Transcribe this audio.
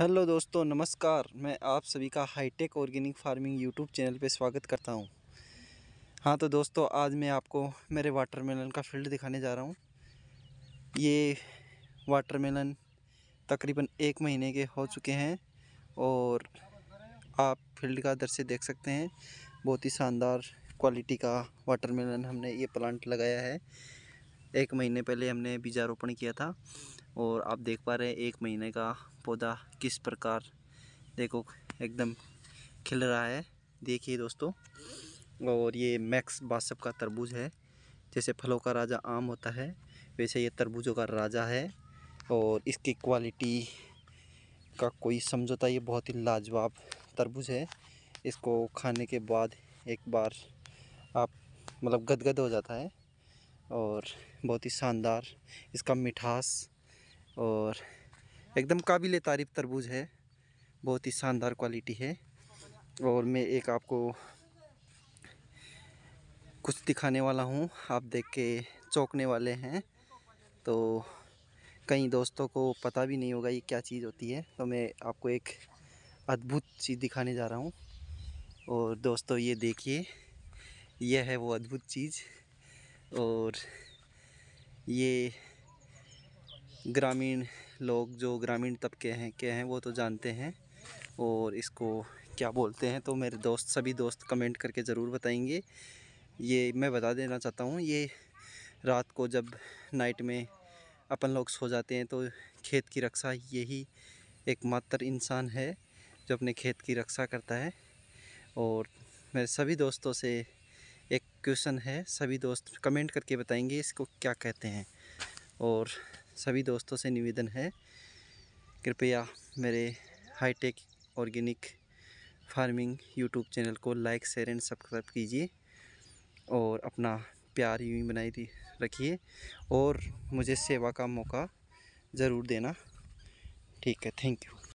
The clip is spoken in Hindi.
हेलो दोस्तों नमस्कार मैं आप सभी का hi-tech organic farming YouTube channel पे स्वागत करता हूँ हाँ तो दोस्तों आज मैं आपको मेरे वाटरमेलन का फील्ड दिखाने जा रहा हूँ ये वाटरमेलन तकरीबन एक महीने के हो चुके हैं और आप फील्ड का दृश्य देख सकते हैं बहुत ही शानदार क्वालिटी का वाटरमेलन हमने ये प्लांट लगाया है एक महीने पहले हमने बीजारोपण किया था और आप देख पा रहे हैं एक महीने का पौधा किस प्रकार देखो एकदम खिल रहा है देखिए दोस्तों और ये मैक्स बासप का तरबूज है जैसे फलों का राजा आम होता है वैसे ये तरबूजों का राजा है और इसकी क्वालिटी का कोई समझौता ये बहुत ही लाजवाब तरबूज है इसको खाने के बाद एक बार आप मतलब गदगद हो जाता है और बहुत ही शानदार इसका मिठास और एकदम काबिल तारीफ़ तरबूज है बहुत ही शानदार क्वालिटी है और मैं एक आपको कुछ दिखाने वाला हूँ आप देख के चौंकने वाले हैं तो कई दोस्तों को पता भी नहीं होगा ये क्या चीज़ होती है तो मैं आपको एक अद्भुत चीज़ दिखाने जा रहा हूँ और दोस्तों ये देखिए यह है वो अद्भुत चीज़ और ये ग्रामीण लोग जो ग्रामीण तबके हैं के हैं वो तो जानते हैं और इसको क्या बोलते हैं तो मेरे दोस्त सभी दोस्त कमेंट करके ज़रूर बताएंगे ये मैं बता देना चाहता हूँ ये रात को जब नाइट में अपन लोग सो जाते हैं तो खेत की रक्षा यही एकमात्र इंसान है जो अपने खेत की रक्षा करता है और मेरे सभी दोस्तों से क्वेश्चन है सभी दोस्त कमेंट करके बताएंगे इसको क्या कहते हैं और सभी दोस्तों से निवेदन है कृपया मेरे hi-tech organic farming YouTube channel को लाइक शेयर एंड सब्सक्राइब कीजिए और अपना प्यार यूँ ही बनाए रखिए और मुझे सेवा का मौका ज़रूर देना ठीक है थैंक यू